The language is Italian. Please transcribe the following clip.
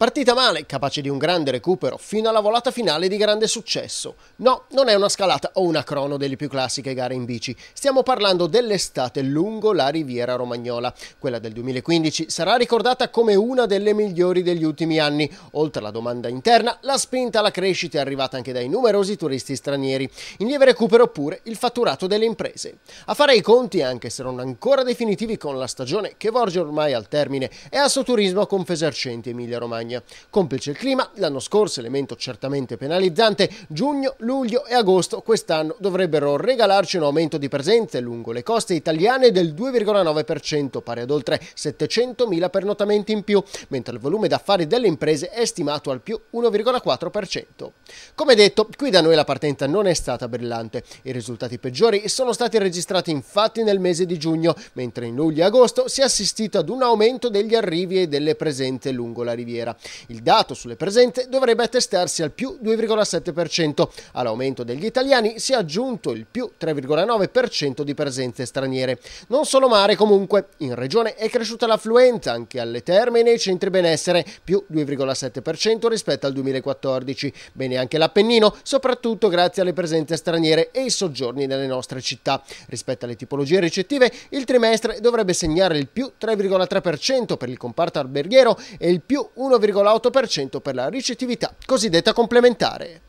Partita male, capace di un grande recupero, fino alla volata finale di grande successo. No, non è una scalata o una crono delle più classiche gare in bici. Stiamo parlando dell'estate lungo la riviera romagnola. Quella del 2015 sarà ricordata come una delle migliori degli ultimi anni. Oltre alla domanda interna, la spinta alla crescita è arrivata anche dai numerosi turisti stranieri. In lieve recupero pure il fatturato delle imprese. A fare i conti, anche se non ancora definitivi con la stagione che vorge ormai al termine, è Assoturismo Confesercenti Emilia Romagna montagna. Complice il clima, l'anno scorso elemento certamente penalizzante, giugno, luglio e agosto quest'anno dovrebbero regalarci un aumento di presenze lungo le coste italiane del 2,9%, pari ad oltre 700.000 pernotamenti in più, mentre il volume d'affari delle imprese è stimato al più 1,4%. Come detto, qui da noi la partenza non è stata brillante. I risultati peggiori sono stati registrati infatti nel mese di giugno, mentre in luglio e agosto si è assistito ad un aumento degli arrivi e delle presenze lungo la riviera. Il dato sulle presenze dovrebbe attestarsi al più 2,7%. All'aumento degli italiani si è aggiunto il più 3,9% di presenze straniere. Non solo mare comunque, in regione è cresciuta l'affluenza anche alle terme e nei centri benessere, più 2,7% rispetto al 2014. Bene anche l'Appennino, soprattutto grazie alle presenze straniere e i soggiorni nelle nostre città. Rispetto alle tipologie ricettive, il trimestre dovrebbe segnare il più 3,3% per il comparto alberghiero e il più 1,5% 3,8% per la ricettività cosiddetta complementare.